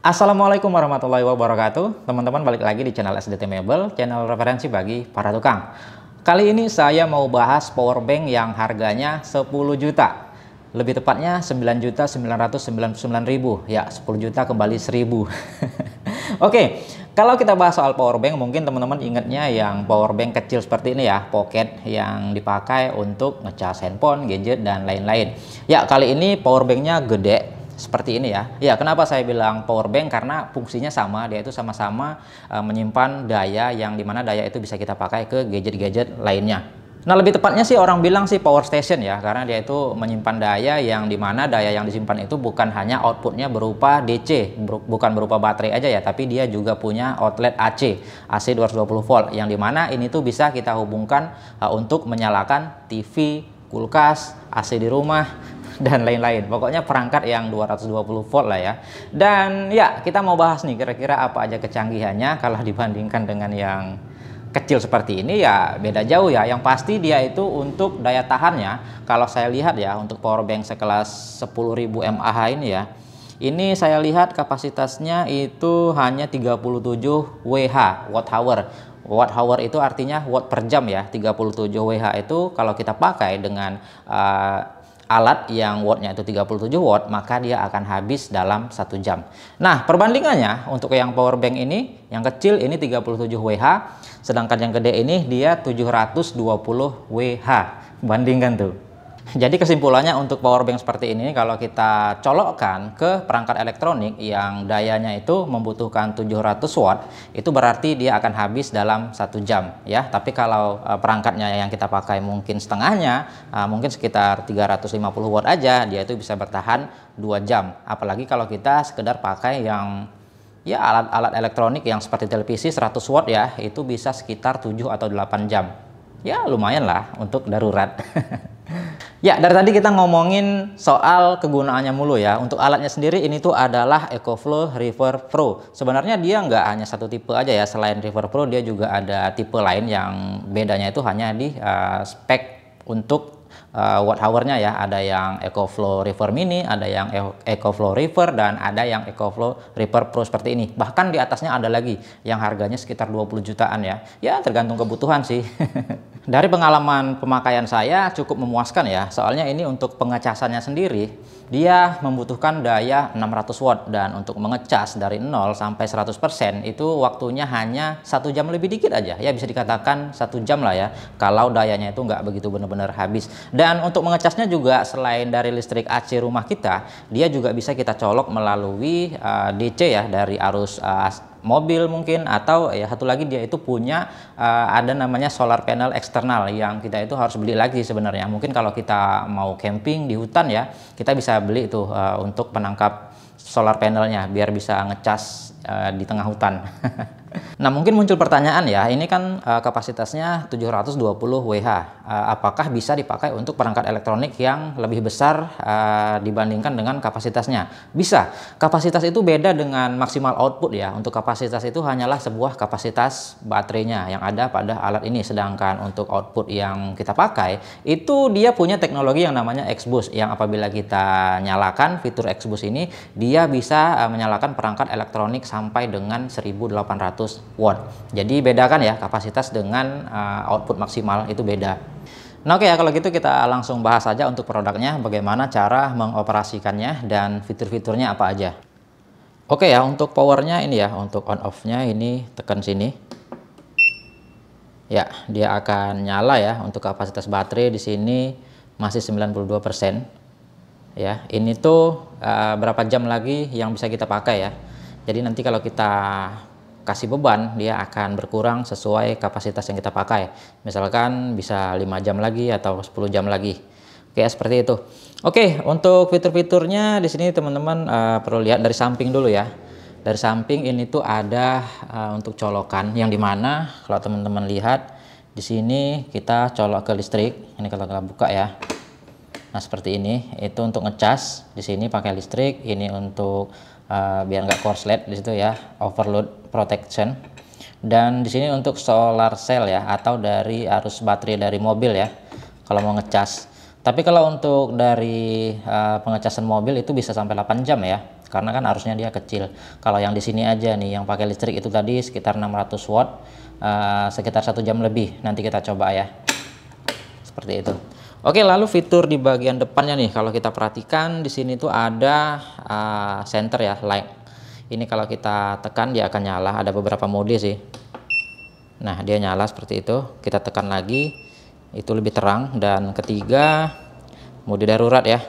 Assalamualaikum warahmatullahi wabarakatuh Teman-teman balik lagi di channel SDT Mebel Channel referensi bagi para tukang Kali ini saya mau bahas power bank yang harganya 10 juta Lebih tepatnya sembilan juta sembilan ribu Ya 10 juta kembali 1000 Oke Kalau kita bahas soal power bank mungkin teman-teman ingatnya yang power bank kecil seperti ini ya Pocket yang dipakai untuk ngecas handphone, gadget dan lain-lain Ya kali ini power banknya gede seperti ini ya. Ya, kenapa saya bilang power bank karena fungsinya sama, dia itu sama-sama e, menyimpan daya yang dimana daya itu bisa kita pakai ke gadget-gadget lainnya. Nah lebih tepatnya sih orang bilang sih power station ya karena dia itu menyimpan daya yang dimana daya yang disimpan itu bukan hanya outputnya berupa DC bukan berupa baterai aja ya tapi dia juga punya outlet AC AC 220 volt yang dimana ini tuh bisa kita hubungkan uh, untuk menyalakan TV, kulkas, AC di rumah dan lain-lain. Pokoknya perangkat yang 220 volt lah ya. Dan ya kita mau bahas nih kira-kira apa aja kecanggihannya kalau dibandingkan dengan yang kecil seperti ini ya beda jauh ya yang pasti dia itu untuk daya tahannya kalau saya lihat ya untuk power bank sekelas 10.000 mAh ini ya ini saya lihat kapasitasnya itu hanya 37 WH watt hour watt hour itu artinya watt per jam ya 37 WH itu kalau kita pakai dengan eh, alat yang wattnya itu 37 watt, maka dia akan habis dalam satu jam. Nah, perbandingannya untuk yang power bank ini, yang kecil ini 37 WH, sedangkan yang gede ini dia 720 WH. Bandingkan tuh. Jadi kesimpulannya untuk power bank seperti ini kalau kita colokkan ke perangkat elektronik yang dayanya itu membutuhkan 700 watt itu berarti dia akan habis dalam satu jam ya. Tapi kalau eh, perangkatnya yang kita pakai mungkin setengahnya eh, mungkin sekitar 350 watt aja dia itu bisa bertahan dua jam. Apalagi kalau kita sekedar pakai yang ya alat-alat elektronik yang seperti televisi 100 watt ya itu bisa sekitar 7 atau 8 jam ya lumayan lah untuk darurat. ya, dari tadi kita ngomongin soal kegunaannya mulu ya. Untuk alatnya sendiri ini tuh adalah EcoFlow River Pro. Sebenarnya dia nggak hanya satu tipe aja ya. Selain River Pro, dia juga ada tipe lain yang bedanya itu hanya di uh, spek untuk uh, eh, watt hournya ya ada yang EcoFlow River Mini ada yang e- EcoFlow River dan ada yang EcoFlow River Pro seperti ini bahkan di atasnya ada lagi yang harganya sekitar 20 jutaan ya ya tergantung kebutuhan sih dari pengalaman pemakaian saya cukup memuaskan ya soalnya ini untuk pengecasannya sendiri dia membutuhkan daya 600 watt dan untuk mengecas dari 0 sampai 100% itu waktunya hanya satu jam lebih dikit aja. Ya bisa dikatakan satu jam lah ya kalau dayanya itu nggak begitu benar-benar habis. Dan untuk mengecasnya juga selain dari listrik AC rumah kita, dia juga bisa kita colok melalui uh, eh, DC ya dari arus uh, mobil mungkin atau ya satu lagi dia itu punya uh, ada namanya solar panel eksternal yang kita itu harus beli lagi sebenarnya mungkin kalau kita mau camping di hutan ya kita bisa beli itu uh, eh, untuk penangkap solar panelnya biar bisa ngecas uh, di tengah hutan nah mungkin muncul pertanyaan ya, ini kan uh, kapasitasnya 720 WH. Uh, apakah bisa dipakai untuk perangkat elektronik yang lebih besar uh, dibandingkan dengan kapasitasnya? Bisa. Kapasitas itu beda dengan maksimal output ya. Untuk kapasitas itu hanyalah sebuah kapasitas baterainya yang ada pada alat ini. Sedangkan untuk output yang kita pakai, itu dia punya teknologi yang namanya X-Boost. Yang apabila kita nyalakan fitur x ini, dia bisa uh, menyalakan perangkat elektronik sampai dengan 1800 watt. Jadi bedakan ya kapasitas dengan uh, output maksimal itu beda. Nah oke okay ya kalau gitu kita langsung bahas saja untuk produknya bagaimana cara mengoperasikannya dan fitur-fiturnya apa aja. Oke okay ya untuk powernya ini ya untuk on off-nya ini tekan sini. Ya dia akan nyala ya untuk kapasitas baterai di sini masih 92 ya ini tuh uh, berapa jam lagi yang bisa kita pakai ya jadi nanti kalau kita kasih beban dia akan berkurang sesuai kapasitas yang kita pakai misalkan bisa 5 jam lagi atau 10 jam lagi Oke, seperti itu. Oke, untuk fitur-fiturnya di sini teman-teman uh, perlu lihat dari samping dulu ya. Dari samping ini tuh ada uh, untuk colokan yang dimana kalau teman-teman lihat di sini kita colok ke listrik. Ini kalau kita buka ya. Nah seperti ini itu untuk ngecas di sini pakai listrik, ini untuk uh, biar nggak korslet di situ ya overload protection. Dan di sini untuk solar cell ya atau dari arus baterai dari mobil ya kalau mau ngecas. Tapi kalau untuk dari uh, pengecasan mobil itu bisa sampai 8 jam ya karena kan arusnya dia kecil. Kalau yang di sini aja nih, yang pakai listrik itu tadi sekitar 600 watt, uh, sekitar satu jam lebih. Nanti kita coba ya, seperti itu. Oke, lalu fitur di bagian depannya nih, kalau kita perhatikan di sini tuh ada uh, ah, center ya, light. Ini kalau kita tekan dia akan nyala, ada beberapa mode sih. Nah, dia nyala seperti itu. Kita tekan lagi, itu lebih terang. Dan ketiga, mode darurat ya.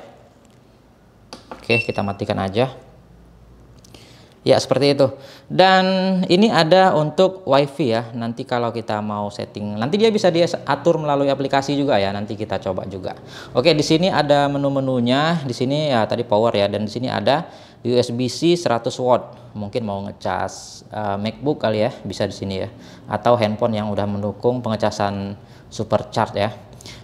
Oke, kita matikan aja. Ya, seperti itu. Dan ini ada untuk WiFi ya. Nanti kalau kita mau setting, nanti dia bisa dia melalui aplikasi juga ya. Nanti kita coba juga. Oke, di sini ada menu-menunya. Di sini ya tadi power ya dan di sini ada USB-C 100 watt. Mungkin mau ngecas uh, MacBook kali ya, bisa di sini ya. Atau handphone yang udah mendukung pengecasan supercharge ya.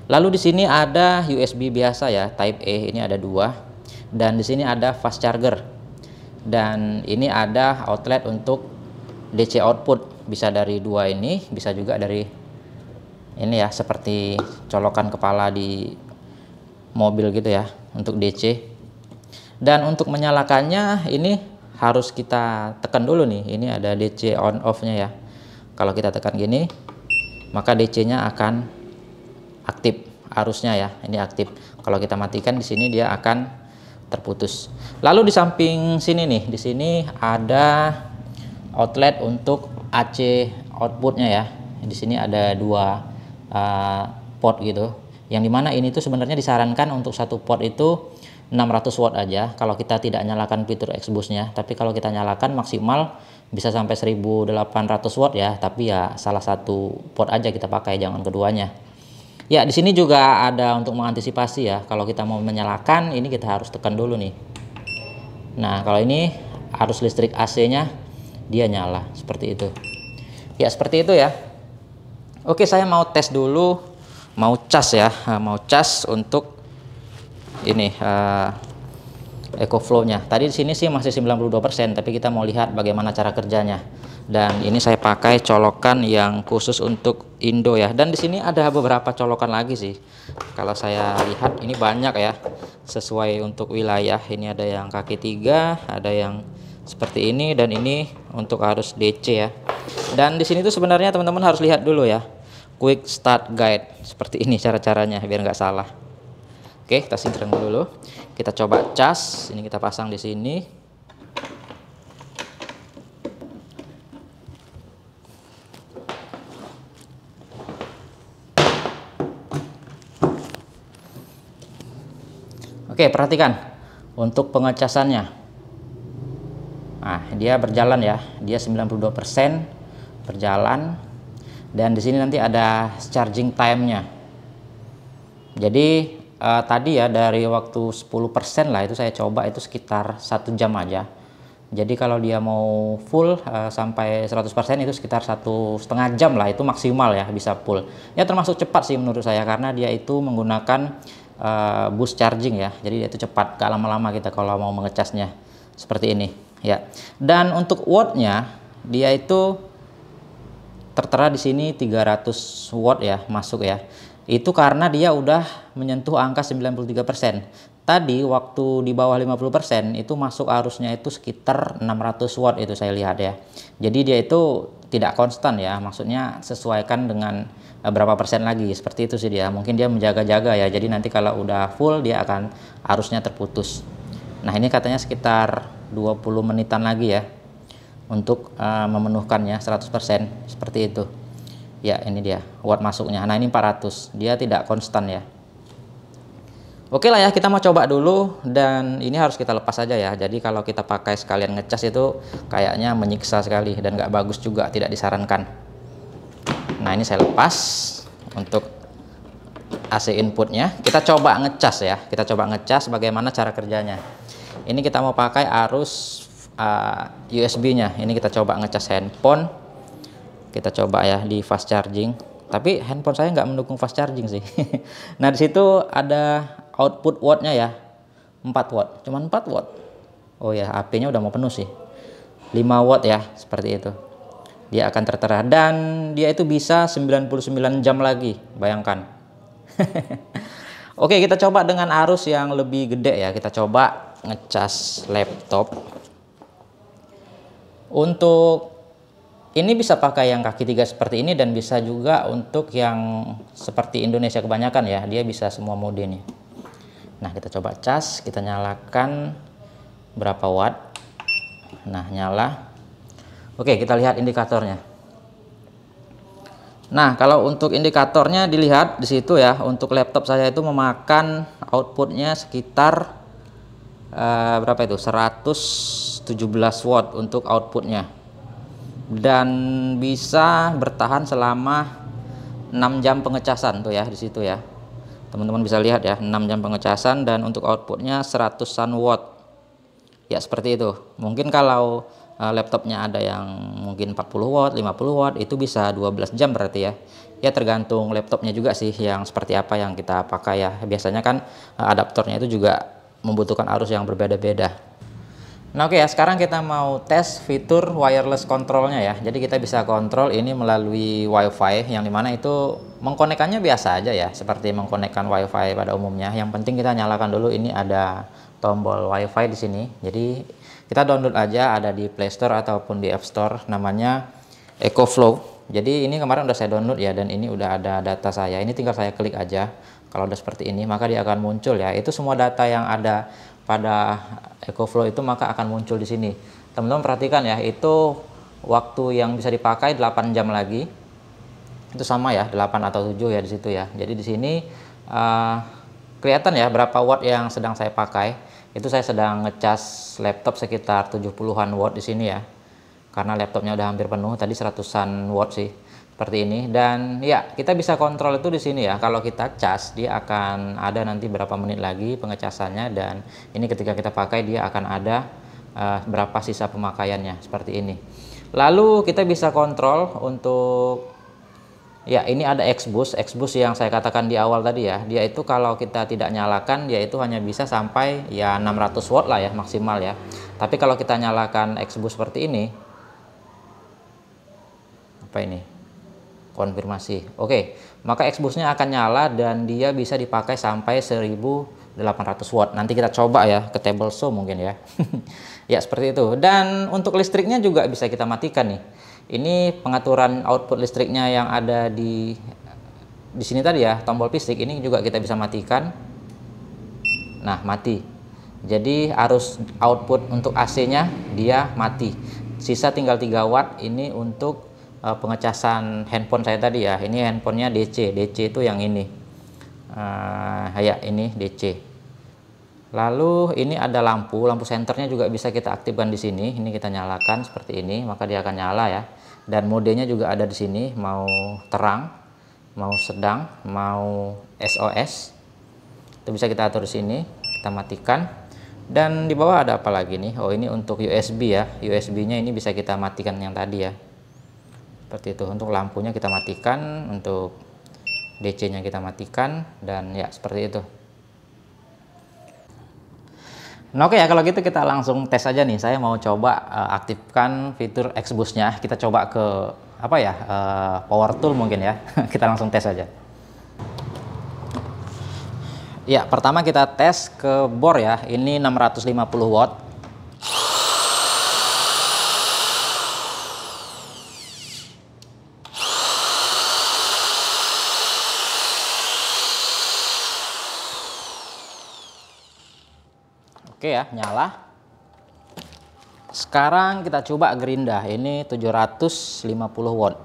Lalu di sini ada USB biasa ya, Type A e, ini ada dua. Dan di sini ada fast charger dan ini ada outlet untuk DC output bisa dari dua ini bisa juga dari ini ya seperti colokan kepala di mobil gitu ya untuk DC dan untuk menyalakannya ini harus kita tekan dulu nih ini ada DC on off nya ya kalau kita tekan gini maka DC nya akan aktif arusnya ya ini aktif kalau kita matikan di sini dia akan terputus. Lalu di samping sini nih, di sini ada outlet untuk AC outputnya ya. Di sini ada dua uh, port gitu. Yang dimana ini tuh sebenarnya disarankan untuk satu port itu 600 watt aja kalau kita tidak nyalakan fitur exbusnya tapi kalau kita nyalakan maksimal bisa sampai 1800 watt ya tapi ya salah satu port aja kita pakai jangan keduanya Ya, di sini juga ada untuk mengantisipasi ya. Kalau kita mau menyalakan, ini kita harus tekan dulu nih. Nah, kalau ini arus listrik AC-nya dia nyala seperti itu. Ya, seperti itu ya. Oke, saya mau tes dulu mau cas ya, eh, mau cas untuk ini uh, eco flow-nya. Tadi di sini sih masih 92%, tapi kita mau lihat bagaimana cara kerjanya dan ini saya pakai colokan yang khusus untuk Indo ya dan di sini ada beberapa colokan lagi sih kalau saya lihat ini banyak ya sesuai untuk wilayah ini ada yang kaki tiga ada yang seperti ini dan ini untuk arus DC ya dan di sini tuh sebenarnya teman-teman harus lihat dulu ya quick start guide seperti ini cara-caranya biar nggak salah oke kita sinkron dulu kita coba cas ini kita pasang di sini Oke, perhatikan untuk pengecasannya. Nah, dia berjalan ya. Dia 92% berjalan dan di sini nanti ada charging time-nya. Jadi eh, tadi ya dari waktu 10% lah itu saya coba itu sekitar satu jam aja. Jadi kalau dia mau full uh, sampai 100% itu sekitar satu setengah jam lah itu maksimal ya bisa full. Ya termasuk cepat sih menurut saya karena dia itu menggunakan uh, boost charging ya. Jadi dia itu cepat, gak lama-lama kita kalau mau mengecasnya seperti ini ya. Dan untuk wattnya dia itu tertera di sini 300 watt ya masuk ya. Itu karena dia udah menyentuh angka 93%. Tadi waktu di bawah 50% itu masuk arusnya itu sekitar 600 watt itu saya lihat ya. Jadi dia itu tidak konstan ya, maksudnya sesuaikan dengan Eh, berapa persen lagi seperti itu sih dia mungkin dia menjaga-jaga ya jadi nanti kalau udah full dia akan arusnya terputus nah ini katanya sekitar 20 menitan lagi ya untuk uh, memenuhkannya 100% seperti itu ya ini dia watt masuknya nah ini 400 dia tidak konstan ya Oke lah ya kita mau coba dulu dan ini harus kita lepas aja ya jadi kalau kita pakai sekalian ngecas itu kayaknya menyiksa sekali dan gak bagus juga tidak disarankan Nah ini saya lepas untuk AC inputnya. Kita coba ngecas ya. Kita coba ngecas bagaimana cara kerjanya. Ini kita mau pakai arus uh, eh, USB-nya. Ini kita coba ngecas handphone. Kita coba ya di fast charging. Tapi handphone saya nggak mendukung fast charging sih. nah di situ ada output wattnya ya. 4 watt. Cuman 4 watt. Oh ya, HP-nya udah mau penuh sih. 5 watt ya, seperti itu dia akan tertera dan dia itu bisa 99 jam lagi bayangkan oke kita coba dengan arus yang lebih gede ya kita coba ngecas laptop untuk ini bisa pakai yang kaki tiga seperti ini dan bisa juga untuk yang seperti Indonesia kebanyakan ya dia bisa semua mode ini nah kita coba cas kita nyalakan berapa watt nah nyala Oke, kita lihat indikatornya. Nah, kalau untuk indikatornya dilihat di situ ya, untuk laptop saya itu memakan outputnya sekitar uh, berapa itu? 117 watt untuk outputnya. Dan bisa bertahan selama 6 jam pengecasan tuh ya di situ ya. Teman-teman bisa lihat ya, 6 jam pengecasan dan untuk outputnya 100-an watt. Ya, seperti itu. Mungkin kalau uh, laptopnya ada yang mungkin 40 watt, 50 watt itu bisa 12 jam berarti ya. Ya tergantung laptopnya juga sih yang seperti apa yang kita pakai ya. Biasanya kan uh, adaptornya itu juga membutuhkan arus yang berbeda-beda. Nah oke okay ya, sekarang kita mau tes fitur wireless controlnya ya. Jadi kita bisa kontrol ini melalui wifi yang dimana itu mengkonekannya biasa aja ya. Seperti mengkonekkan wifi pada umumnya. Yang penting kita nyalakan dulu ini ada tombol wifi di sini. Jadi kita download aja ada di Play Store ataupun di App Store namanya EcoFlow. Jadi ini kemarin udah saya download ya dan ini udah ada data saya. Ini tinggal saya klik aja. Kalau udah seperti ini maka dia akan muncul ya. Itu semua data yang ada pada EcoFlow itu maka akan muncul di sini. Teman-teman perhatikan ya, itu waktu yang bisa dipakai 8 jam lagi. Itu sama ya, 8 atau 7 ya di situ ya. Jadi di sini uh, kelihatan ya berapa watt yang sedang saya pakai. Itu saya sedang ngecas laptop sekitar 70-an watt di sini ya. Karena laptopnya udah hampir penuh, tadi 100-an watt sih seperti ini dan ya kita bisa kontrol itu di sini ya kalau kita cas dia akan ada nanti berapa menit lagi pengecasannya dan ini ketika kita pakai dia akan ada uh, berapa sisa pemakaiannya seperti ini lalu kita bisa kontrol untuk ya ini ada Xbus Xbus yang saya katakan di awal tadi ya dia itu kalau kita tidak nyalakan dia itu hanya bisa sampai ya 600 watt lah ya maksimal ya tapi kalau kita nyalakan Xbus seperti ini apa ini konfirmasi. Oke, maka xbox akan nyala dan dia bisa dipakai sampai 1800 watt. Nanti kita coba ya ke table show mungkin ya. ya, seperti itu. Dan untuk listriknya juga bisa kita matikan nih. Ini pengaturan output listriknya yang ada di di sini tadi ya, tombol fisik ini juga kita bisa matikan. Nah, mati. Jadi arus output untuk AC-nya dia mati. Sisa tinggal 3 watt ini untuk uh, pengecasan handphone saya tadi ya ini handphonenya DC DC itu yang ini uh, ya ini DC lalu ini ada lampu lampu senternya juga bisa kita aktifkan di sini ini kita nyalakan seperti ini maka dia akan nyala ya dan modenya juga ada di sini mau terang mau sedang mau SOS itu bisa kita atur di sini kita matikan dan di bawah ada apa lagi nih oh ini untuk USB ya USB nya ini bisa kita matikan yang tadi ya seperti itu untuk lampunya kita matikan untuk DC nya kita matikan dan ya seperti itu Nah, oke okay ya kalau gitu kita langsung tes aja nih. Saya mau coba uh, aktifkan fitur Xboost-nya. Kita coba ke apa ya? Uh, power tool mungkin ya. kita langsung tes aja. Ya, pertama kita tes ke bor ya. Ini 650 watt. Oke ya, nyala. Sekarang kita coba gerinda. Ini 750 watt.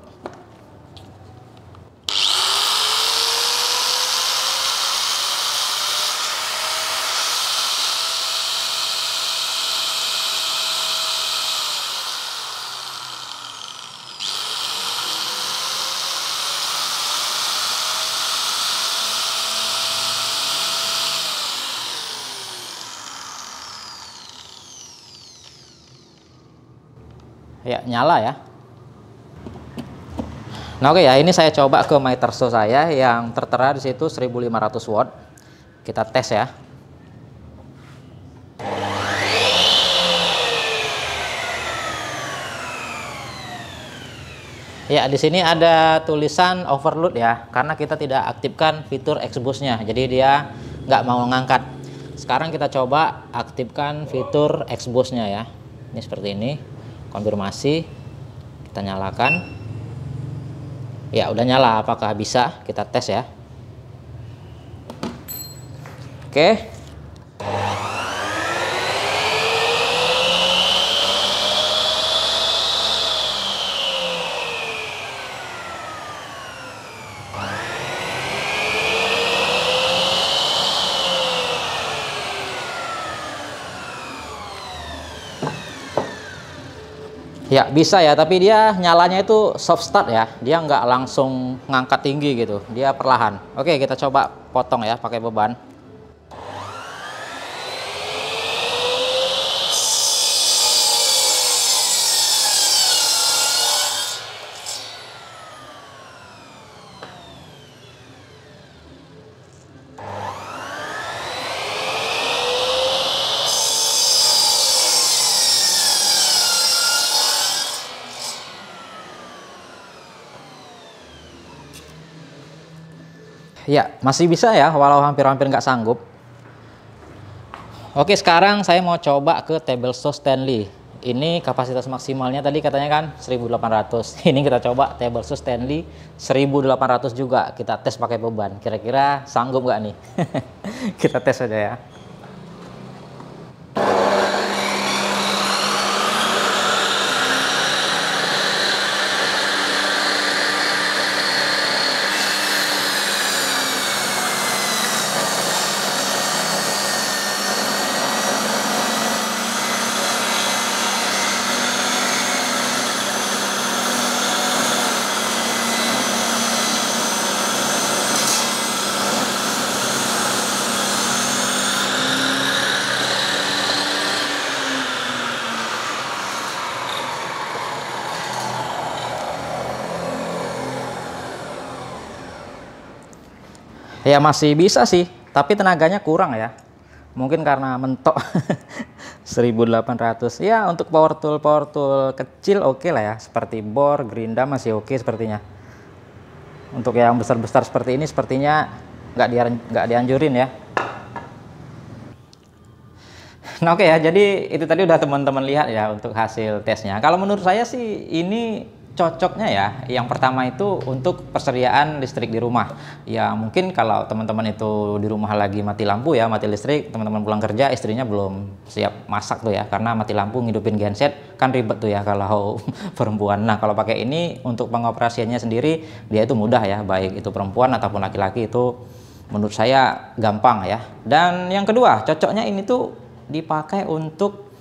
tidak nyala ya Nah oke okay ya, ini saya coba ke so saya yang tertera di situ 1500 watt. Kita tes ya. Ya, di sini ada tulisan overload ya, karena kita tidak aktifkan fitur Xboost-nya. Jadi dia nggak mau ngangkat. Sekarang kita coba aktifkan fitur Xboost-nya ya. Ini seperti ini konfirmasi kita nyalakan ya udah nyala apakah bisa kita tes ya oke Ya bisa ya, tapi dia nyalanya itu soft start ya. Dia nggak langsung ngangkat tinggi gitu, dia perlahan. Oke kita coba potong ya pakai beban. Ya, masih bisa ya walau hampir-hampir nggak sanggup. Oke, sekarang saya mau coba ke table saw Stanley. Ini kapasitas maksimalnya tadi katanya kan 1800. Ini kita coba table saw Stanley 1800 juga. Kita tes pakai beban. Kira-kira sanggup nggak nih? kita tes aja ya. ya masih bisa sih tapi tenaganya kurang ya mungkin karena mentok 1800 ya untuk power tool power tool kecil oke okay lah ya seperti bor gerinda masih oke okay sepertinya untuk yang besar-besar seperti ini sepertinya nggak di, nggak dianjurin ya nah oke okay ya jadi itu tadi udah teman-teman lihat ya untuk hasil tesnya kalau menurut saya sih ini cocoknya ya yang pertama itu untuk persediaan listrik di rumah ya mungkin kalau teman-teman itu di rumah lagi mati lampu ya mati listrik teman-teman pulang kerja istrinya belum siap masak tuh ya karena mati lampu ngidupin genset kan ribet tuh ya kalau perempuan nah kalau pakai ini untuk pengoperasiannya sendiri dia itu mudah ya baik itu perempuan ataupun laki-laki itu menurut saya gampang ya dan yang kedua cocoknya ini tuh dipakai untuk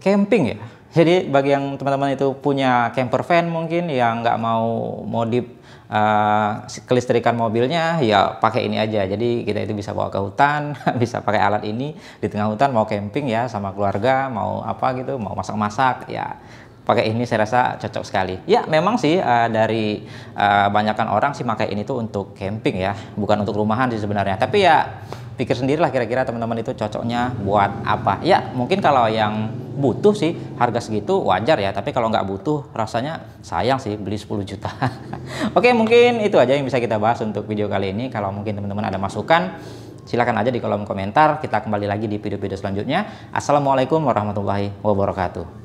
camping ya jadi bagi yang teman-teman itu punya camper van mungkin yang nggak mau modif uh, kelistrikan mobilnya ya pakai ini aja. Jadi kita itu bisa bawa ke hutan, bisa pakai alat ini di tengah hutan mau camping ya sama keluarga, mau apa gitu, mau masak-masak ya pakai ini saya rasa cocok sekali. Ya memang sih uh, dari uh, eh, banyakkan orang sih pakai ini tuh untuk camping ya, bukan untuk rumahan sih sebenarnya. Tapi ya pikir sendirilah kira-kira teman-teman itu cocoknya buat apa. Ya, mungkin kalau yang butuh sih harga segitu wajar ya, tapi kalau nggak butuh rasanya sayang sih beli 10 juta. Oke, mungkin itu aja yang bisa kita bahas untuk video kali ini. Kalau mungkin teman-teman ada masukan, silahkan aja di kolom komentar. Kita kembali lagi di video-video selanjutnya. Assalamualaikum warahmatullahi wabarakatuh.